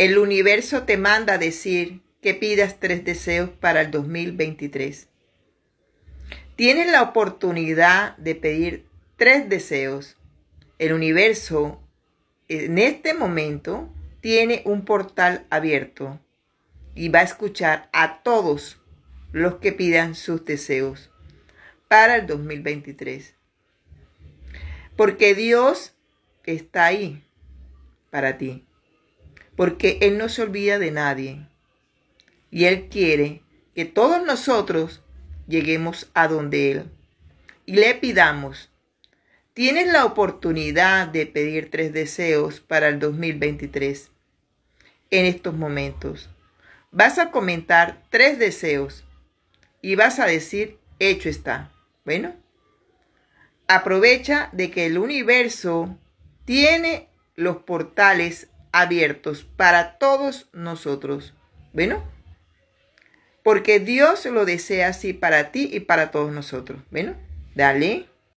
El universo te manda a decir que pidas tres deseos para el 2023. Tienes la oportunidad de pedir tres deseos. El universo en este momento tiene un portal abierto y va a escuchar a todos los que pidan sus deseos para el 2023. Porque Dios está ahí para ti porque Él no se olvida de nadie. Y Él quiere que todos nosotros lleguemos a donde Él. Y le pidamos, tienes la oportunidad de pedir tres deseos para el 2023 en estos momentos. Vas a comentar tres deseos y vas a decir, hecho está. Bueno, aprovecha de que el universo tiene los portales abiertos para todos nosotros. Bueno, porque Dios lo desea así para ti y para todos nosotros. Bueno, dale.